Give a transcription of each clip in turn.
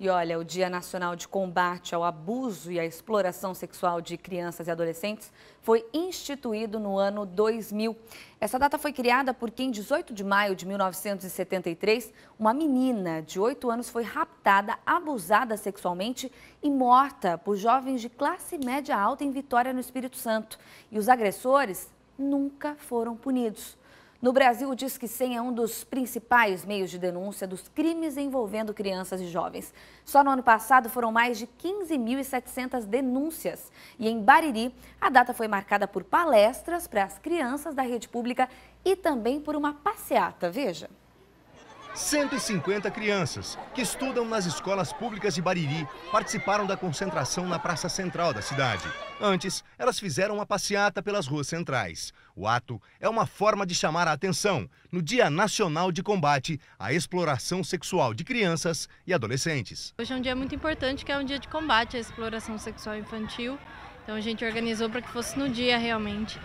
E olha, o Dia Nacional de Combate ao Abuso e à Exploração Sexual de Crianças e Adolescentes foi instituído no ano 2000. Essa data foi criada porque, em 18 de maio de 1973, uma menina de 8 anos foi raptada, abusada sexualmente e morta por jovens de classe média alta em Vitória, no Espírito Santo. E os agressores nunca foram punidos. No Brasil, diz que 100 é um dos principais meios de denúncia dos crimes envolvendo crianças e jovens. Só no ano passado foram mais de 15.700 denúncias. E em Bariri, a data foi marcada por palestras para as crianças da rede pública e também por uma passeata. Veja. 150 crianças que estudam nas escolas públicas de Bariri participaram da concentração na praça central da cidade. Antes, elas fizeram uma passeata pelas ruas centrais. O ato é uma forma de chamar a atenção no Dia Nacional de Combate à Exploração Sexual de Crianças e Adolescentes. Hoje é um dia muito importante, que é um dia de combate à exploração sexual infantil. Então a gente organizou para que fosse no dia realmente.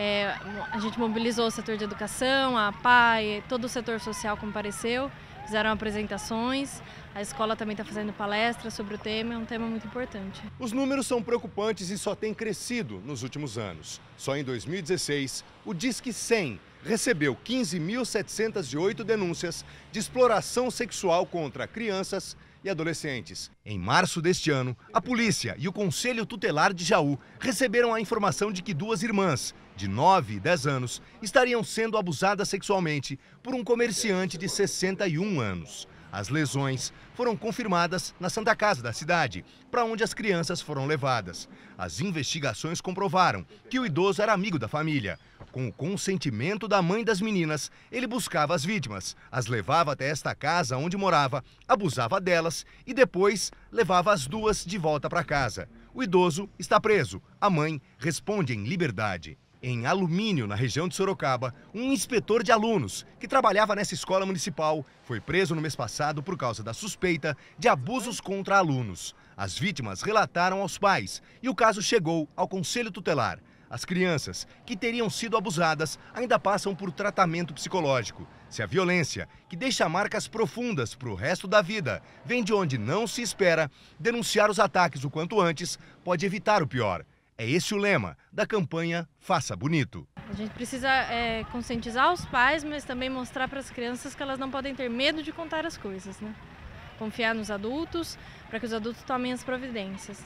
É, a gente mobilizou o setor de educação, a PAE, todo o setor social compareceu, fizeram apresentações. A escola também está fazendo palestras sobre o tema, é um tema muito importante. Os números são preocupantes e só têm crescido nos últimos anos. Só em 2016, o Disque 100 recebeu 15.708 denúncias de exploração sexual contra crianças e adolescentes. Em março deste ano, a polícia e o Conselho Tutelar de Jaú receberam a informação de que duas irmãs, de 9 e 10 anos, estariam sendo abusadas sexualmente por um comerciante de 61 anos. As lesões foram confirmadas na Santa Casa da cidade, para onde as crianças foram levadas. As investigações comprovaram que o idoso era amigo da família. Com o consentimento da mãe das meninas, ele buscava as vítimas, as levava até esta casa onde morava, abusava delas e depois levava as duas de volta para casa. O idoso está preso, a mãe responde em liberdade. Em Alumínio, na região de Sorocaba, um inspetor de alunos que trabalhava nessa escola municipal foi preso no mês passado por causa da suspeita de abusos contra alunos. As vítimas relataram aos pais e o caso chegou ao Conselho Tutelar. As crianças que teriam sido abusadas ainda passam por tratamento psicológico. Se a violência, que deixa marcas profundas para o resto da vida, vem de onde não se espera, denunciar os ataques o quanto antes pode evitar o pior. É esse o lema da campanha Faça Bonito. A gente precisa é, conscientizar os pais, mas também mostrar para as crianças que elas não podem ter medo de contar as coisas, né? Confiar nos adultos, para que os adultos tomem as providências.